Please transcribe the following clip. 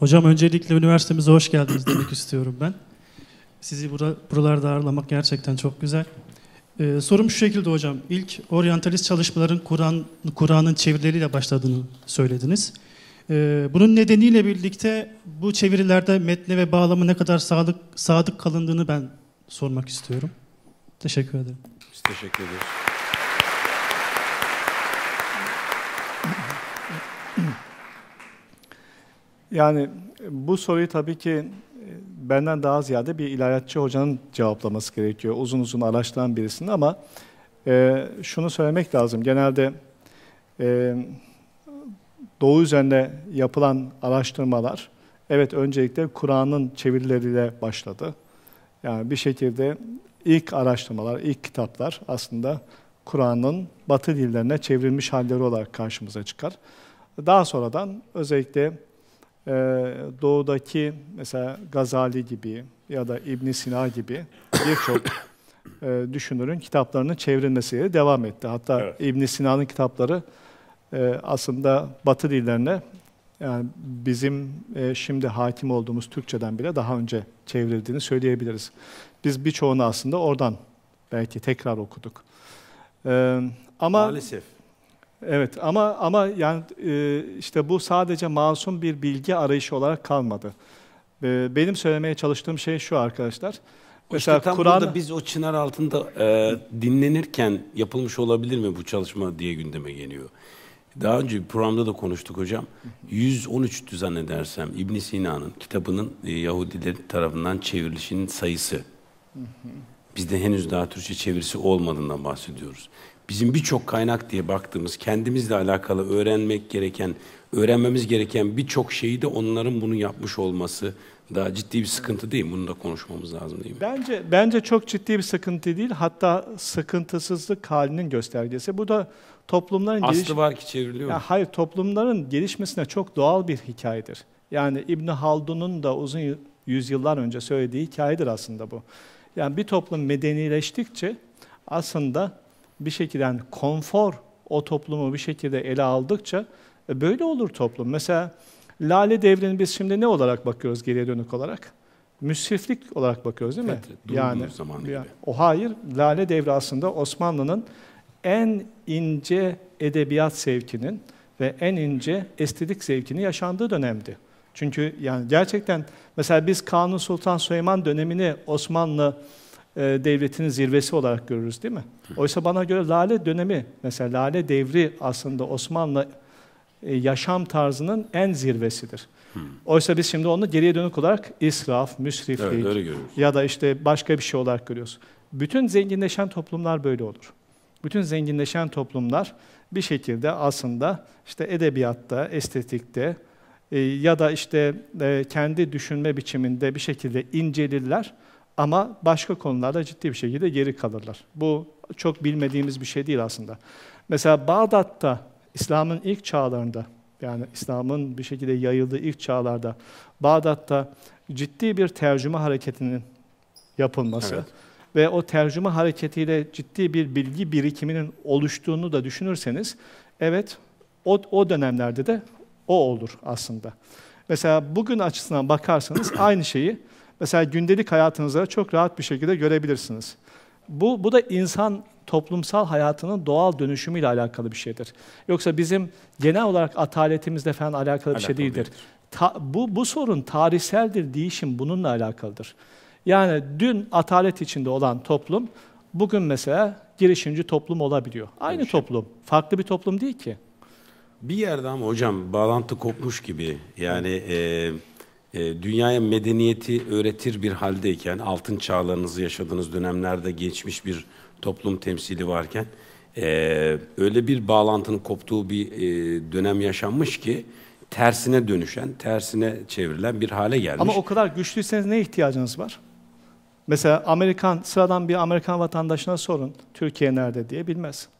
Hocam öncelikle üniversitemize hoş geldiniz demek istiyorum ben. Sizi bura, buralarda ağırlamak gerçekten çok güzel. Ee, sorum şu şekilde hocam. İlk oryantalist çalışmaların Kur'an Kur'an'ın çevirileriyle başladığını söylediniz. Ee, bunun nedeniyle birlikte bu çevirilerde metne ve bağlamı ne kadar sadık, sadık kalındığını ben sormak istiyorum. Teşekkür ederim. Biz teşekkür ederiz. Yani bu soruyu tabii ki e, benden daha ziyade bir ilahiyatçı hocanın cevaplaması gerekiyor. Uzun uzun araştıran birisinin ama e, şunu söylemek lazım. Genelde e, Doğu üzerinde yapılan araştırmalar, evet öncelikle Kur'an'ın çevirileriyle başladı. Yani bir şekilde ilk araştırmalar, ilk kitaplar aslında Kur'an'ın batı dillerine çevrilmiş halleri olarak karşımıza çıkar. Daha sonradan özellikle e, doğudaki mesela Gazali gibi ya da İbn Sina gibi birçok e, düşünürün kitaplarının çevrilmesiyle devam etti. Hatta evet. ibn Sina'nın kitapları e, aslında Batı dillerine yani bizim e, şimdi hakim olduğumuz Türkçeden bile daha önce çevrildiğini söyleyebiliriz. Biz birçoğunu aslında oradan belki tekrar okuduk. E, ama maalesef Evet ama ama yani e, işte bu sadece masum bir bilgi arayışı olarak kalmadı. E, benim söylemeye çalıştığım şey şu arkadaşlar. Mesela işte Kur'an biz o çınar altında e, dinlenirken yapılmış olabilir mi bu çalışma diye gündeme geliyor. Daha önce bir programda da konuştuk hocam. 113'tü zannedersem İbn Sina'nın kitabının e, Yahudiler tarafından çevrilişinin sayısı. Bizde henüz daha Türkçe çevirisi olmadığından bahsediyoruz bizim birçok kaynak diye baktığımız, kendimizle alakalı öğrenmek gereken, öğrenmemiz gereken birçok şeyi de onların bunu yapmış olması daha ciddi bir sıkıntı değil. Bunu da konuşmamız lazım değil mi? Bence bence çok ciddi bir sıkıntı değil. Hatta sıkıntısızlık halinin göstergesi. Bu da toplumların Aslı geliş... var ki çevriliyor. Yani hayır, toplumların gelişmesine çok doğal bir hikayedir. Yani İbn Haldun'un da uzun yüzyıllar önce söylediği hikayedir aslında bu. Yani bir toplum medenileştikçe aslında bir şekilde yani konfor o toplumu bir şekilde ele aldıkça e, böyle olur toplum. Mesela Lale devrini biz şimdi ne olarak bakıyoruz geriye dönük olarak? Müsriflik olarak bakıyoruz değil mi? Fetret, yani, zamanı gibi. O hayır, Lale devri aslında Osmanlı'nın en ince edebiyat sevkinin ve en ince estetik zevkini yaşandığı dönemdi. Çünkü yani gerçekten mesela biz Kanun Sultan Süleyman dönemini Osmanlı e, devletinin zirvesi olarak görürüz değil mi? Oysa bana göre Lale dönemi, mesela Lale devri aslında Osmanlı e, yaşam tarzının en zirvesidir. Oysa biz şimdi onu geriye dönük olarak israf, müsriflik evet, ya da işte başka bir şey olarak görüyoruz. Bütün zenginleşen toplumlar böyle olur. Bütün zenginleşen toplumlar bir şekilde aslında işte edebiyatta, estetikte e, ya da işte e, kendi düşünme biçiminde bir şekilde incelirler. Ama başka konularda ciddi bir şekilde geri kalırlar. Bu çok bilmediğimiz bir şey değil aslında. Mesela Bağdat'ta İslam'ın ilk çağlarında yani İslam'ın bir şekilde yayıldığı ilk çağlarda Bağdat'ta ciddi bir tercüme hareketinin yapılması evet. ve o tercüme hareketiyle ciddi bir bilgi birikiminin oluştuğunu da düşünürseniz evet o, o dönemlerde de o olur aslında. Mesela bugün açısından bakarsanız aynı şeyi mesela gündelik hayatınızda çok rahat bir şekilde görebilirsiniz. Bu, bu da insan toplumsal hayatının doğal dönüşümüyle alakalı bir şeydir. Yoksa bizim genel olarak ataletimizle falan alakalı, alakalı bir şey değildir. Ta, bu, bu sorun tarihseldir değişim bununla alakalıdır. Yani dün atalet içinde olan toplum bugün mesela girişimci toplum olabiliyor. Aynı Girişim. toplum. Farklı bir toplum değil ki. Bir yerde ama hocam bağlantı kopmuş gibi. Yani... E, e, dünyaya medeniyeti öğretir bir haldeyken, altın çağlarınızı yaşadığınız dönemlerde geçmiş bir toplum temsili varken, e, öyle bir bağlantının koptuğu bir e, dönem yaşanmış ki, tersine dönüşen, tersine çevrilen bir hale gelmiş. Ama o kadar güçlüyseniz ne ihtiyacınız var? Mesela Amerikan, sıradan bir Amerikan vatandaşına sorun, Türkiye nerede diye bilmez.